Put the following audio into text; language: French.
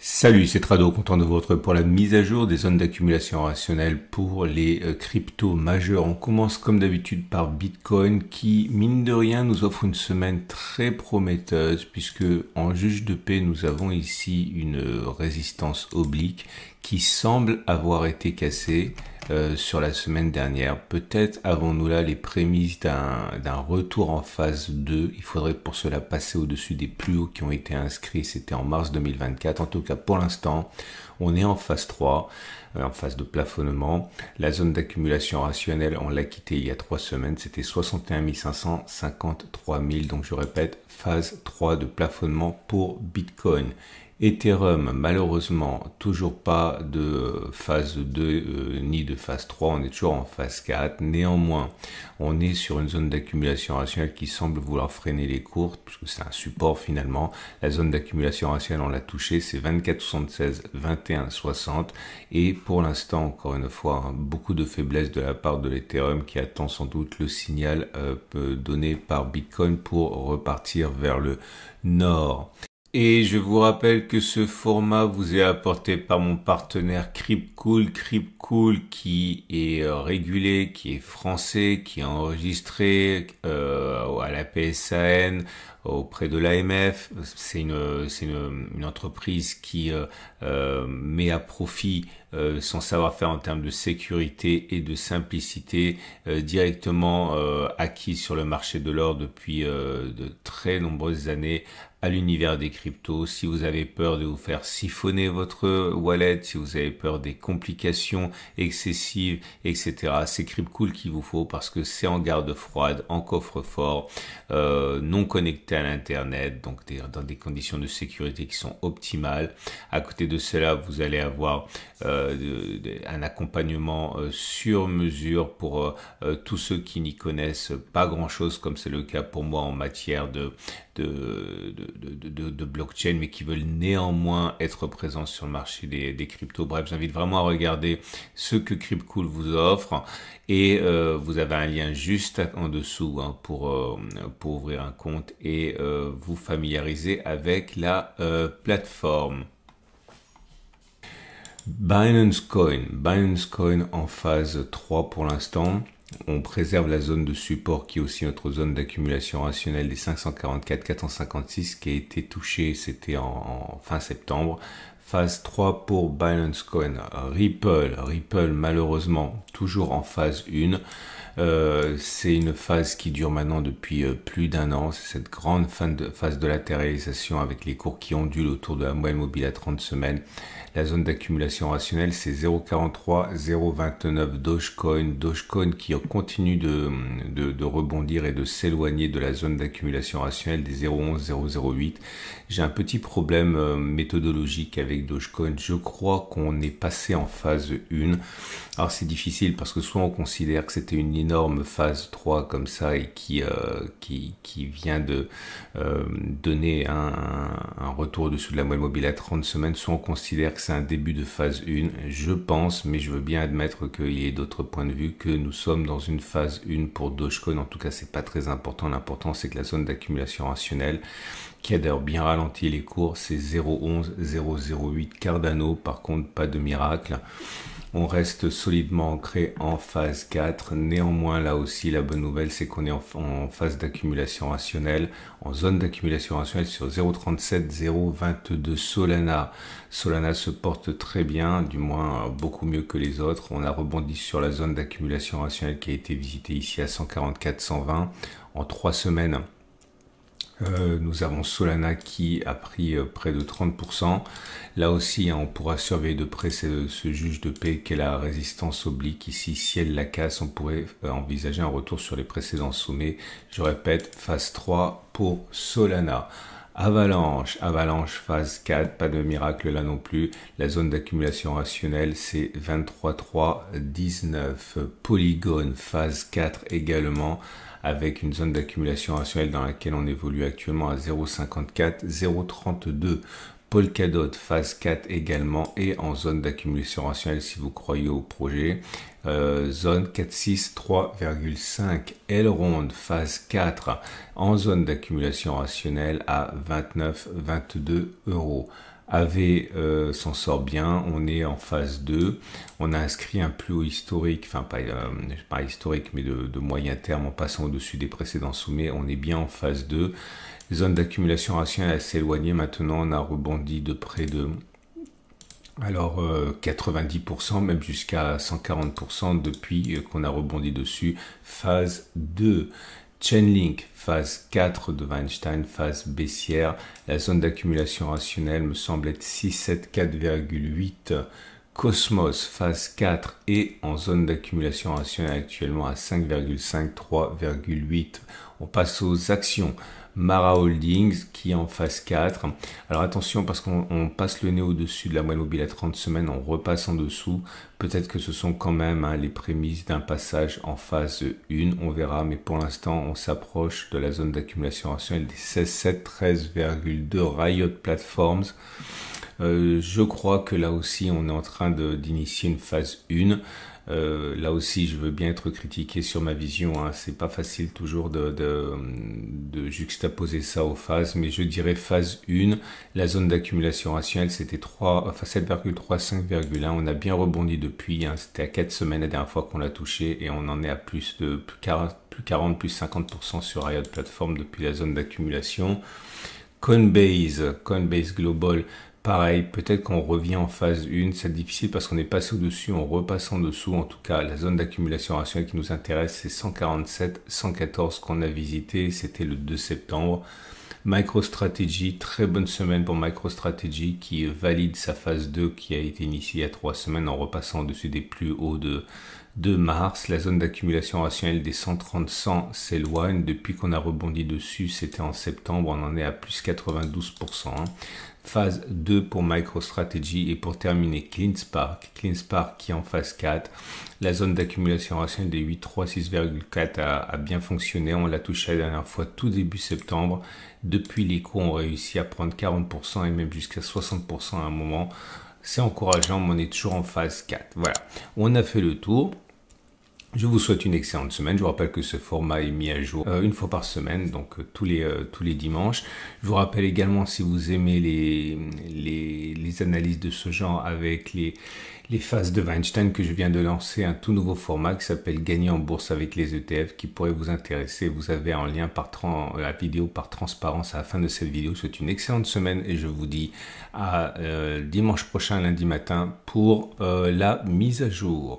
Salut, c'est Trado, content de vous retrouver pour la mise à jour des zones d'accumulation rationnelle pour les euh, cryptos majeurs. On commence comme d'habitude par Bitcoin qui, mine de rien, nous offre une semaine très prometteuse puisque en juge de paix, nous avons ici une euh, résistance oblique qui semble avoir été cassée euh, sur la semaine dernière. Peut-être avons-nous là les prémices d'un retour en phase 2. Il faudrait pour cela passer au-dessus des plus hauts qui ont été inscrits. C'était en mars 2024. En tout cas, pour l'instant, on est en phase 3, euh, en phase de plafonnement. La zone d'accumulation rationnelle, on l'a quittée il y a 3 semaines. C'était 61 553 000. Donc je répète, phase 3 de plafonnement pour Bitcoin. Ethereum, malheureusement, toujours pas de phase 2 euh, ni de phase 3, on est toujours en phase 4. Néanmoins, on est sur une zone d'accumulation rationnelle qui semble vouloir freiner les cours, puisque c'est un support finalement. La zone d'accumulation rationnelle, on l'a touchée, c'est 24,76, 21,60. Et pour l'instant, encore une fois, hein, beaucoup de faiblesse de la part de l'Ethereum qui attend sans doute le signal euh, donné par Bitcoin pour repartir vers le nord. Et je vous rappelle que ce format vous est apporté par mon partenaire Crypcool. Crypcool qui est euh, régulé, qui est français, qui est enregistré euh, à la PSAN, auprès de l'AMF. C'est une, une, entreprise qui euh, met à profit son savoir-faire en termes de sécurité et de simplicité directement acquis sur le marché de l'or depuis de très nombreuses années à l'univers des cryptos. Si vous avez peur de vous faire siphonner votre wallet, si vous avez peur des complications excessives, etc. C'est CryptCool qu'il vous faut parce que c'est en garde froide, en coffre-fort, euh, non connecté à l'internet, donc dans des conditions de sécurité qui sont optimales. À côté de cela, vous allez avoir euh, un accompagnement euh, sur mesure pour tous ceux qui n'y connaissent pas grand-chose, comme c'est le cas pour moi en matière de, de de, blockchain, mais qui veulent néanmoins être présents sur le marché des, des cryptos. Bref, j'invite vraiment à regarder ce que cool vous offre. Et euh, vous avez un lien juste en dessous hein, pour, euh, pour ouvrir un compte et euh, vous familiariser avec la plateforme. Binance Coin, Binance Coin en phase 3 pour l'instant. On préserve la zone de support qui est aussi notre zone d'accumulation rationnelle des 544-456 qui a été touchée, c'était en, fin septembre. Phase 3 pour Binance Coin. Ripple, Ripple malheureusement toujours en phase 1. Euh, c'est une phase qui dure maintenant depuis euh, plus d'un an. C'est cette grande phase de latéralisation avec les cours qui ondulent autour de la moyenne mobile à 30 semaines. La zone d'accumulation rationnelle, c'est 0,43, 0,29 Dogecoin. Dogecoin qui continue de, rebondir et de s'éloigner de la zone d'accumulation rationnelle des 0,11, 0,08. J'ai un petit problème euh, méthodologique avec Dogecoin. Je crois qu'on est passé en phase 1. Alors c'est difficile parce que soit on considère que c'était une ligne énorme phase 3 comme ça et qui, euh, qui, vient de euh, donner un, retour au-dessous de la moelle mobile à 30 semaines, soit on considère que c'est un début de phase 1, je pense, mais je veux bien admettre qu'il y ait d'autres points de vue, que nous sommes dans une phase 1 pour Dogecoin, en tout cas c'est pas très important, l'important c'est que la zone d'accumulation rationnelle, qui a d'ailleurs bien ralenti les cours, c'est 0.11, 0.08 Cardano, par contre pas de miracle. On reste solidement ancré en phase 4. Néanmoins, là aussi, la bonne nouvelle, c'est qu'on est, en, phase d'accumulation rationnelle, en zone d'accumulation rationnelle sur 0,37, 0,22 Solana. Solana se porte très bien, du moins beaucoup mieux que les autres. On a rebondi sur la zone d'accumulation rationnelle qui a été visitée ici à 144, 120 en trois semaines. Euh, nous avons Solana qui a pris euh, près de 30%. Là aussi, hein, on pourra surveiller de près ce, juge de paix qu'est la résistance oblique. Ici, si elle la casse, on pourrait euh, envisager un retour sur les précédents sommets. Je répète, phase 3 pour Solana. Avalanche, Avalanche phase 4, pas de miracle là non plus. La zone d'accumulation rationnelle, c'est 19 Polygone phase 4 également avec une zone d'accumulation rationnelle dans laquelle on évolue actuellement à 0,54, 0,32. Polkadot phase 4 également et en zone d'accumulation rationnelle si vous croyez au projet. Euh, zone 6, 3,5 Elrond phase 4 en zone d'accumulation rationnelle à 29,22 euros avait euh, s'en sort bien, on est en phase 2, on a inscrit un plus haut historique, enfin pas, euh, historique mais de, moyen terme en passant au-dessus des précédents sommets, on est bien en phase 2. Zone d'accumulation est assez éloignée, maintenant on a rebondi de près de alors 90%, euh, même jusqu'à 140% depuis qu'on a rebondi dessus, phase 2. Chainlink, phase 4 de Weinstein, phase baissière. La zone d'accumulation rationnelle me semble être 4,8. Cosmos, phase 4 est en zone d'accumulation rationnelle actuellement à 5,5, 3,8. On passe aux actions. Mara Holdings qui est en phase 4. Alors attention parce qu'on passe le nez au-dessus de la moyenne mobile à 30 semaines, on repasse en dessous. Peut-être que ce sont quand même hein, les prémices d'un passage en phase 1, on verra, mais pour l'instant on s'approche de la zone d'accumulation rationnelle des 16, 7, 13,2 Riot Platforms. Euh, je crois que là aussi on est en train d'initier une phase 1. Euh, là aussi, je veux bien être critiqué sur ma vision. Hein. C'est pas facile toujours de, juxtaposer ça aux phases, mais je dirais phase 1, la zone d'accumulation rationnelle, c'était 3, 7,3, 5,1. On a bien rebondi depuis. Hein. C'était à 4 semaines la dernière fois qu'on l'a touché et on en est à plus de plus 40, plus, 50% sur Riot Platform depuis la zone d'accumulation. Coinbase, Coinbase Global, Pareil, peut-être qu'on revient en phase 1, c'est difficile parce qu'on est passé au-dessus, en repassant dessous. En tout cas, la zone d'accumulation rationnelle qui nous intéresse, c'est 147, 114 qu'on a visité, c'était le 2 septembre. MicroStrategy, très bonne semaine pour MicroStrategy qui valide sa phase 2 qui a été initiée il y a 3 semaines en repassant au-dessus des plus hauts de, de mars. La zone d'accumulation rationnelle des 130-100 s'éloigne. Depuis qu'on a rebondi dessus, c'était en septembre, on en est à plus 92%. Phase 2 pour MicroStrategy et pour terminer CleanSpark. CleanSpark qui est en phase 4. La zone d'accumulation rationnelle des 8,3, 6,4 a, bien fonctionné. On l'a touché la dernière fois tout début septembre. Depuis, les cours ont réussi à prendre 40% et même jusqu'à 60% à un moment. C'est encourageant, mais on est toujours en phase 4. Voilà, on a fait le tour. Je vous souhaite une excellente semaine. Je vous rappelle que ce format est mis à jour euh, une fois par semaine, donc euh, tous, les, euh, tous les dimanches. Je vous rappelle également si vous aimez les, les, analyses de ce genre avec les, les phases de Weinstein que je viens de lancer un tout nouveau format qui s'appelle Gagner en bourse avec les ETF qui pourrait vous intéresser. Vous avez un lien par la vidéo par transparence à la fin de cette vidéo. souhaite une excellente semaine et je vous dis à dimanche prochain, lundi matin, pour la mise à jour.